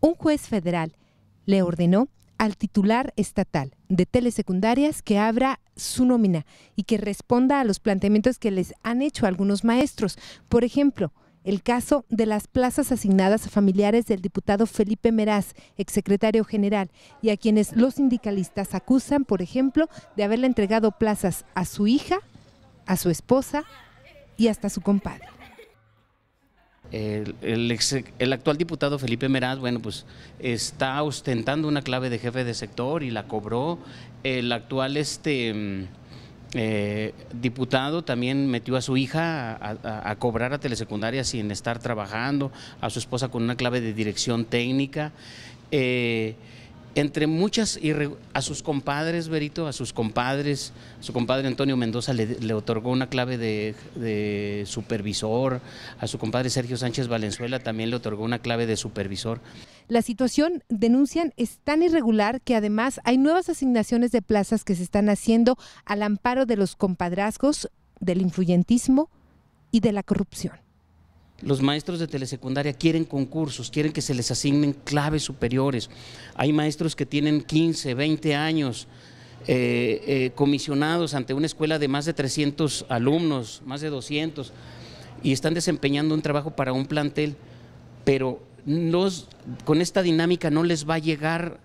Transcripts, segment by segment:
un juez federal le ordenó al titular estatal de telesecundarias que abra su nómina y que responda a los planteamientos que les han hecho algunos maestros. Por ejemplo, el caso de las plazas asignadas a familiares del diputado Felipe Meraz, exsecretario general, y a quienes los sindicalistas acusan, por ejemplo, de haberle entregado plazas a su hija, a su esposa y hasta a su compadre. El, actual diputado Felipe Meraz, bueno, pues está ostentando una clave de jefe de sector y la cobró. El actual este, mm, eh, diputado también metió a su hija a, cobrar a telesecundaria sin estar trabajando, a su esposa con una clave de dirección técnica. Eh, entre muchas, a sus compadres, Berito, a sus compadres, su compadre Antonio Mendoza le, otorgó una clave de, de, supervisor, a su compadre Sergio Sánchez Valenzuela también le otorgó una clave de supervisor. La situación, denuncian, es tan irregular que además hay nuevas asignaciones de plazas que se están haciendo al amparo de los compadrazgos, del influyentismo y de la corrupción. Los maestros de telesecundaria quieren concursos, quieren que se les asignen claves superiores. Hay maestros que tienen 15, 20 años eh, eh, comisionados ante una escuela de más de 300 alumnos, más de 200, y están desempeñando un trabajo para un plantel, pero con esta dinámica no les va a llegar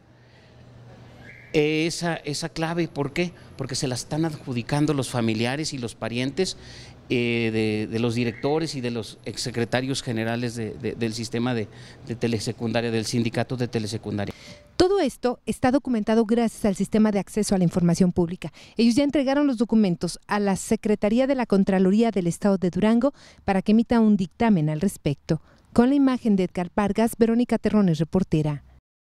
eh, esa, esa clave. ¿Por qué? Porque se la están adjudicando los familiares y los parientes eh, de, los directores y de los exsecretarios generales del sistema de, telesecundaria, del sindicato de telesecundaria. Todo esto está documentado gracias al sistema de acceso a la información pública. Ellos ya entregaron los documentos a la Secretaría de la Contraloría del Estado de Durango para que emita un dictamen al respecto. Con la imagen de Edgar Vargas, Verónica Terrones, reportera.